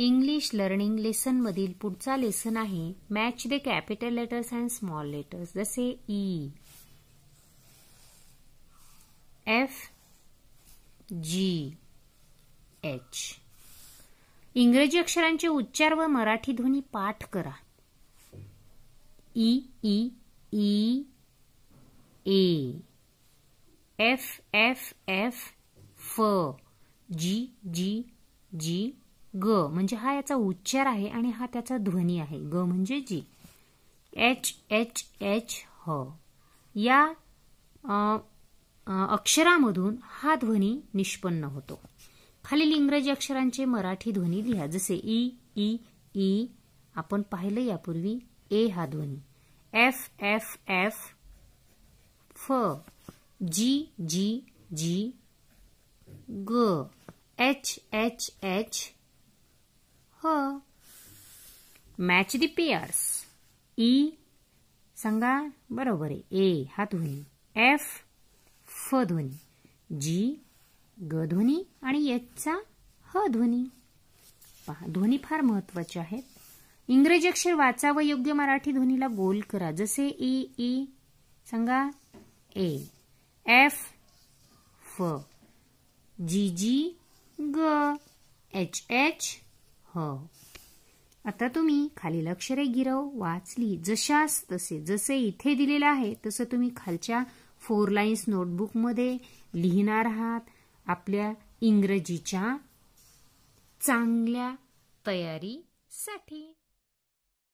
English learning lesson मधील पुढचा lesson आहे match the capital letters and small letters जसे ई एफ जी एच इंग्रजी अक्षरांचे उच्चार व मराठी ध्वनी पाठ करा ई ई ई ए एफ एफ एफ फ जी जी जी ग म्हणजे हा याचा उच्चार आहे आणि हा त्याचा ध्वनी आहे ग म्हणजे जी एच एच एच ह या अक्षरामधून हा ध्वनी निष्पन्न होतो खालील इंग्रजी अक्षरांचे मराठी ध्वनी लिहा जसे ई ई ई आपण पाहिलं यापूर्वी ए हा ध्वनी एफ एफ एफ फ जी जी जी ग एच एच एच ह मॅच दी पेयर्स ई सांगा बरोबर आहे ए हा ध्वनी एफ फ ध्वनी जी ग ध्वनी आणि चा ह ध्वनी पहा ध्वनी फार महत्वाचे आहेत इंग्रजी अक्षर वाचा व योग्य मराठी ध्वनीला गोल करा जसे ई e, ई e, सांगा ए एफ फ जी जी ग एच एच ह हो. आता तुम्ही खालील अक्षरे गिरव वाचली जशास तसे जसे इथे दिलेलं आहे तसं तुम्ही खालच्या फोर लाईन्स नोटबुकमध्ये लिहिणार आहात आपल्या इंग्रजीच्या चांगल्या तयारीसाठी